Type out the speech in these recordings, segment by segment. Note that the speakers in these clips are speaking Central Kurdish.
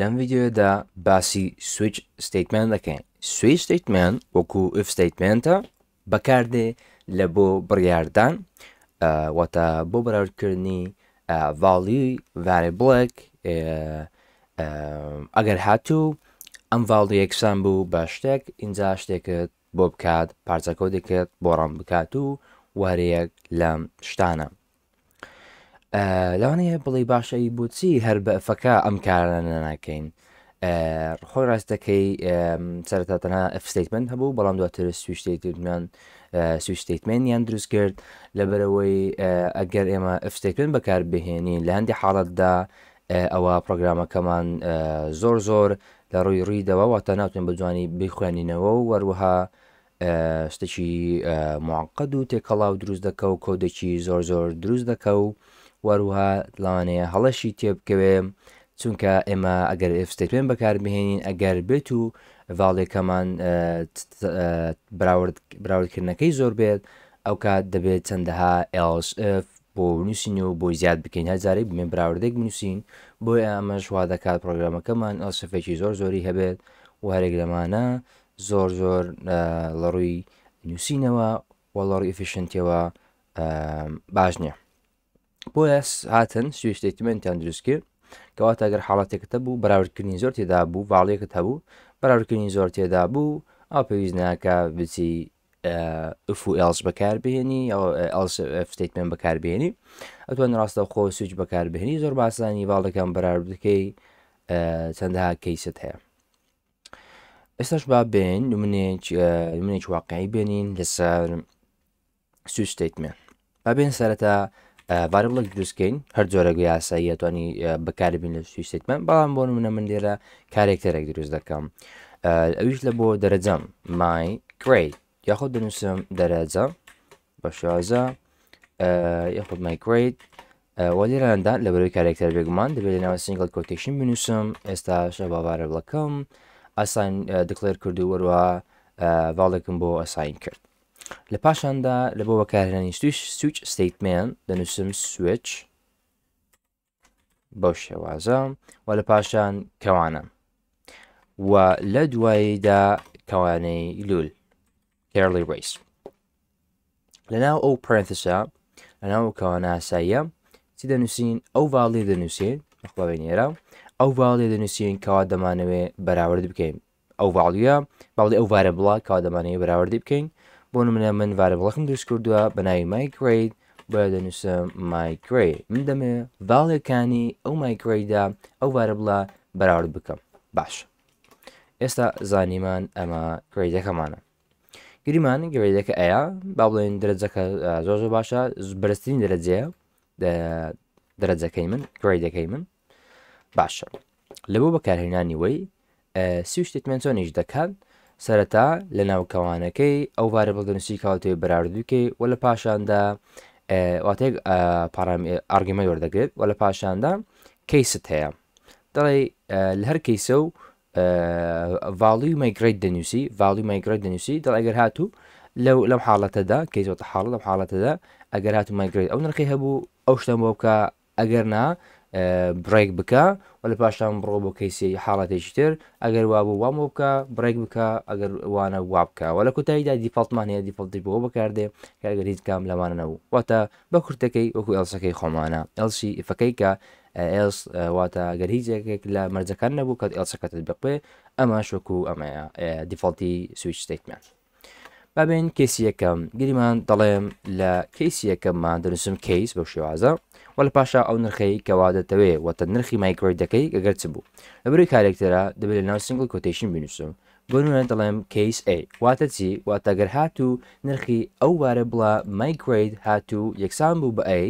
لەم یددیودا باسی سویچ ستیتمنت دەکەین سویچ ستیتمنت وەکو ئف ستیتمنتە بەکاردێ لە بۆ بڕاردان وەتە بۆ بەراوردکردنی ڤاڵی ڤارێ بڵێک ئەگەر هاتوو ئەم ڤاڵی یەکسان بوو بە شتێک اینجا شتێکت بۆ بکات پارچەکەوتێکت بۆ ڕام بکات و وارەیەک لەم شتانە لەوانەیە بڵی باشایی بۆچی هەر بەفەکە ئەم کارانە ناکەین خۆی ڕاستەکەی سەرتاتەنە ئەفستیتمنت هەبوو بەڵام دواتر سوشتیتمان سوشتیتمنیان دروست کرد لەبەرەوەی ئەگەر ئێمە ئەفستیتمنت بەکار بهێنین لە هەندی حاڵەتدا ئەوە پرۆگرامەکەمان زۆر زۆر لە ڕووی ڕوویدەوە واتە ناتوانین بجوانی بخوێنینەوە و وەروەها شتێکی معقد و تێکەڵاو دروست دەکە و کۆدێکی زۆر زۆر دروست دەکە و وەروها لەوانەیە هەڵەشی تێبکەوێ چونکە ئێمە ئەگەر ئفستێتوێن بەکاربهێنین ئەگەر بێت و ڤاڵێکەمان براوردکردنەکەی زۆر بێت ئەو کات دەبێت چەندەها LSF بۆ بنووسین و بۆی زیاد بکەین هەزاری بمێن براوردێک بنووسین بۆی ئەمە شوا دەکات پرۆگرامەکەمان ئەسفێکی زۆر زۆری هەبێت و هەرێک لەمانە زۆر زۆر لە ڕووی نووسینەوە وەڵڕی ئفیشنتەوە باش نییە. بۆ هاتن سوێشتێتمنتیان دروست کرد کەواتە ئەگەر حاڵاتێکتە بوو بەراوردکردنی زۆر تێدا بوو باڵێکت هەبوو بەراوردکردنی زۆر تێدا بوو ئەو پێویست ناکە بچی ئەف و ئەلس بەکاربهێنی ئەلستیتمن بەکاربهێنی ئەتوان ڕاستە خۆ سوچ بەکاربهێنی زۆر باسانی باڵەکان بەرارد بکەی چەندەها کەیست هەیە ئێستاش با بێن منێک واقعی بێنین لەسەر سوستیتمن با بێن سەرەتا ڤایرڵک دروستکەین هەر جۆرە یاسایی ئەتوانی بەکاربین لە شتێکمە بەڵام بۆن منە من لێرە کارێکتەرێک دروست دەکەم ئەویش لە بۆ دەرەجەم مای کری یاخۆ دەنووسم دەرەجە بە شازە یاخود مایکریت وەلیراندا لە بەروی کارێکتەر بێگومان دەبێت لەناوە سنگل کۆتیشن بنووسم ئێستاشە باوارە بڵەکەم ئاسان دکلێر کردو وەروە ڤاڵێکم بۆ ئەساین کرد لە دا لە بۆ بەکارهێنانی تویش سوچ ستیتمیان دەنووسم سوچ بەو و لە پاشان و لە دواییدا کەوانەی لول کێلی ڕیس لەناو ئەو پرنتسا لەناو کەوانە ئاساییە چی دەنووسین ئەو ڤاڵی دەنووسین نخواوێنێرە ئەو ڤاڵی دەنووسین کەوا دەمانەوێت بەراورد بکەین ئەو ڤاڵیە باڵی والی ڤارە بڵا کەوا بۆ منە من وارە بڵخم دروست کردووە بەناوی مایکرید بە دەنووسم مایکری من دەمێ ڤاڵەکانی ئەو مایکریدا ئەو وارە بڵە بەراورد بکەم باش ئێستا زانیمان ئەمە کریدەکەمانە گریمان گەوێدەکە ئەیە با بڵێن درەجەکە زۆر زۆر باشە بەرزترین درەجەیە دەرەجەکەی من گریدەکەی من باشە لەبوو بەکارهێنانی وی سی شتێتمەنچۆنیش دەکات سەرەتا لە ناوکەوانەکەی ئەو بارە بەڵدەنووسی کاوتێ بەراردووکەی و لە پاشاندا واتێک ئارگمە وەردەگرێت و لە پاشاندا کەیست هەیە دەڵێ لە هەر کەیسە و ڤاڵی مایگریت دەنووسی ڤاڵی مایگریت دەنووسی دەڵ ئەگەر هاتوو لەو لەم حاڵەتەدا کەیزۆتە حاڵ لەم حاڵەتەدا ئەگەر هاتو مایگریت ئەو نرخی هەبوو ئەو شتەم بۆ بکە ئەگەر نا بڕێک بکە و لە پاشان بڕۆ بۆ کەیسی حاڵەتێکی تر ئەگەر وابوو وام بکە بڕێک بکە ئەگەر وانە واب بکە و لە کۆتاییدا دیفڵتمان هەیە دیفڵتی بۆ بەکاردێ کارگەر هیچ کام لەمانە نەبوو واتە بە کورتەکەی وەکو ئەلسەکەی خۆمانە ئەلسی ئفەکەی کە ئێس واتە گەر هیچێکێک لە مەرجەکان نەبوو کە ئەلسەکەت بپێ ئەمە شوکو ئەمە دیفڵتی سویچ ستیتمان. بابێن کەسی یەکەم گریمان دەڵێم لە کەسی یەکەممان دەنووسم کەیس بە شێوازە و لە پاشا ئەو نرخەی کەوادەتەوەێ وەتە نرخی مایکرۆی دەکەی گەگەرچ بوو لەبری کارێکتەرە دەبێت لە ناو سنگل کۆتیشن بنووسم بۆنە دەڵێم کەیس ئەی واتە چی واتەگەر هاتوو نرخی ئەو وارە بڵە مایکرید هاتوو یەکسان بوو بە ئەی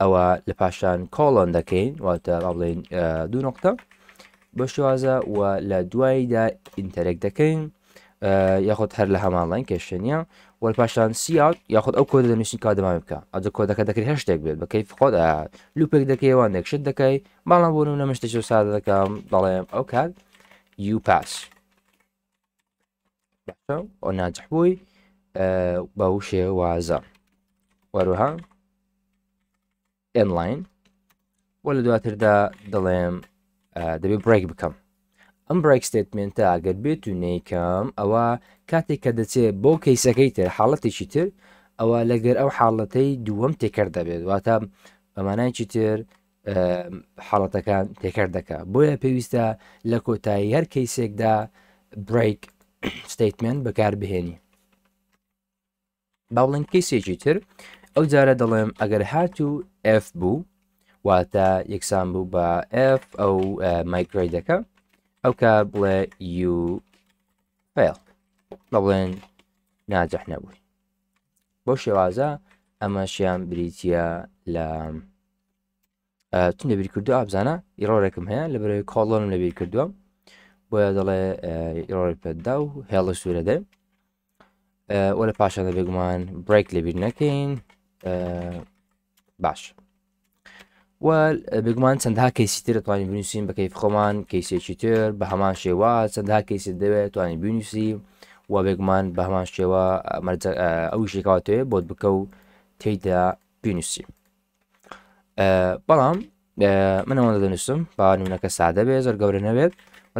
ئەوە لە پاشان کۆڵۆن دەکەین واتە بڵین دوو نقطە بە شوازە و لە دواییدا ئینتەرێک دەکەین یاخود آه، هەر لە هەمانڵین کێشێنە وەرپاشان سیات یاخود ئەو کۆدە نووسی کادەما بکە ئەجە کۆدەکە دەکرێت هەشتێک دكي بەکەی خۆت لوپێک دەکەیەوە نێکشت دەکەی باڵام بۆن و نەمەشتێک ساده دەکەم دەڵێم ئەو کات یوپاس ئۆ ناجحبووی آه، بە وازا وروها ان لاين ولا دواتر دا دەڵێم آه، دبي بريك بكم ئەم بڕێک ستێتمنتە ئەگەر بێت و نەیکەم ئەوە کاتێک کە دەچێت بۆ کەیسەکەی تر حاڵەتێکی تر ئەوە لەگەر ئەو حاڵەتەی دووەم تێکرد دەبێت واتە بەمانایکی تر حاڵەتەکان تێکرد دەکە بۆیە پێویستە لە کۆتایی هەر کەیسێکدا بریک ستیتمنت بەکاربهێنی باڵێن کەیسێکی تر ئەو جارە دەڵێم ئەگەر هات و F بوو واتە یەکسان بوو بە F ئەو مایکرۆی دەکە ئەو کە بڵێ یو فێڵ بەڵێن ناجەح نەبووی بۆ شێوازە ئەمەشیان بریتە لە تون لەبیر کردو ئابزانە ئیرۆرێکم هەیە لە برای کۆڵۆنم لەبیر کردووە بۆیە دەڵێ ئیرۆری پێدا و هێڵە سوورە دێ وە لە پاشان دەبێگومان برێک لەبیر نەکەین باش و بگومان چەندها کەیسی تر توانانی بنووسین بە کەیف خۆمان کەیسێکی تر بە هەمان شێوە چەندها کەیسی دەوێت توانانی بنووسی و بێگومان بە هەمان شێوە ئەو شێکاتێ بۆت بکە و تێیدا بنووسی بەڵام منەوەدا دەنووسم با ان سادە بێ زۆر گەورە نەوێت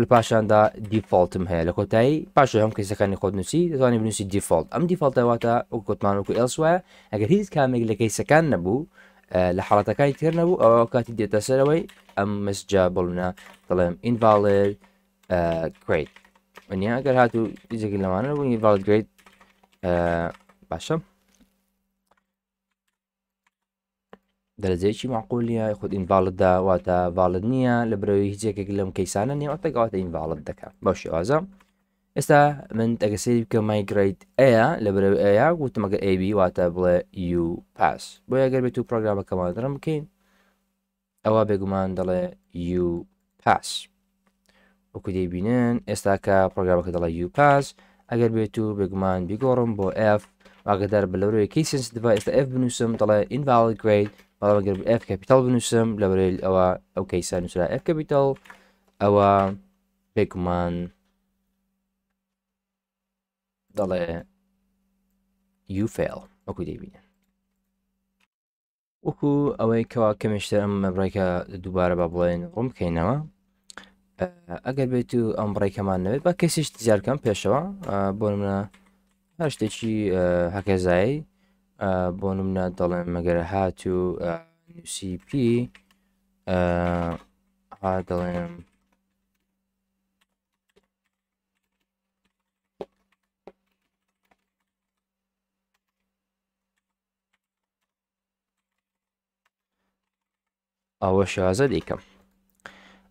لە پاشاندا دیفالتم هەیە لە کۆتایی پاش هەم کەیسەکانی خۆتنووسی دەتوانانی بنووسی دیفالت ئەم ئەو کۆتمان وکو ئەگەر هیچ کامێک لە کەیسەکان نەبوو لە حڵاتەکانی تر نەبوو ئەوە کاتی دێتە سەرەوەی ئەم مسجا بڵە دەڵێم ئینڤالێت گریت ئەنیگەر هاتوو هیچێکی لەمانە بوو ئینڤال گریت باشە دەرەجێکی معقولیە invalid ئینڤالتدا واتە ڤالت نییە لە برەوەی هیچێکێک لەم کەیسانە نیێوەتە گاتە ئینڤالت دەکات باشي ئازام ئێستا من ئەگەسی بکە مایگریت ئەیە لە برەو ئەیە گوتمەگە AB واتە بڵێ U پاس بۆ یەگەر بێت و پرۆگرامەکەمان دەرم بکەین ئەوە بێگومان دەڵێ U پاس وەکو دەیبینن ئێستا کە پرۆگرامەکە دەڵێ U پاس ئەگەر بێت و بێگومان بیگۆڕم بۆ F ئاگدار بە لەورەیەکی سنس دەبە ئێستا F بنووسم دەڵێ ئینڤالگریت بەڵگەر F کپیتال بنووسم لە بەرێل ئەوە ئەو کەیسان نووسرا F کپیتال ئەوە بێگومان دەڵێ یوفێل وەکو دەبینە وەکو ئەوەی کەوا کەمیشتە ئەم مەبڕێکە دووبارە با بڵێن ڕوم بکەینەوە ئەگەر بێت و ئەم بڕێکەمان نوێت بە کەسیش تجارکەم پێشەوە بۆ منە هەر شتێکی هەکەزایی بۆ نمە دەڵێن مەگەر هات و نووسپی دەڵێن ئەوە شازە دیکەم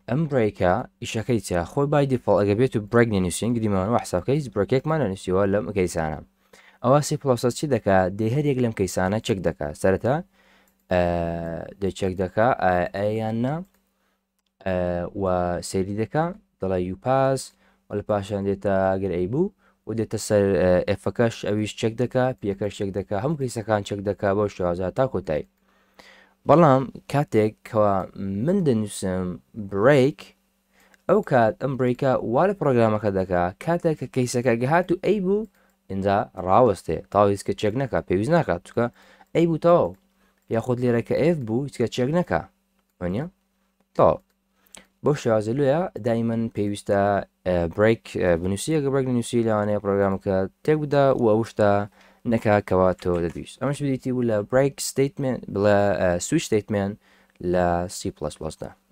ئەم بڕێکە ئیشەکەی چا خۆی بای دیفڵ ئەگە بێت و برێک نووسین گریمانەوە حسابکەی برکێکمانە نووسیوە لەم کەیسانە ئەوە سی پلوسە چی دەکا دێهرێک لەم کەیسانە چک دەکا سەرەتا دەچێک دەکا ئەیاننا و سێری دەکا دەڵی یوپاس و لە پاشان دێتە گەر ئەی بوو و دێتە سەر ئەفەکەش ئەویش چەک دەکا پێکەش چەک دەکا هەم کەیسەکان چەک دەکا بۆ شازە تا کۆتایی بەڵام کاتێک کەوا من دەنووسم برێک ئەو کات ئەم بریکە وا لە پرۆگرامەکە دەکا کاتێک کە کەیسەکە گەهات و ئەی بوو اینجا ڕاوەستێ تاویستکە چێک نەکە پێویست ناکات چکە ئەی بوو تاو یاخود لێرەکە ئف بوو هیچکە چێک نەکە وەنیە تاو بۆ شازلوە دایمەن پێویستە برێک بنووسیەکە بەرگ نووسی لەوانەیە پرۆگرامەکە تێک بدا و ئەوشتا نكا كواتو لديش أمش بديتي ولا break statement بلا آه، switch statement لا C++ ده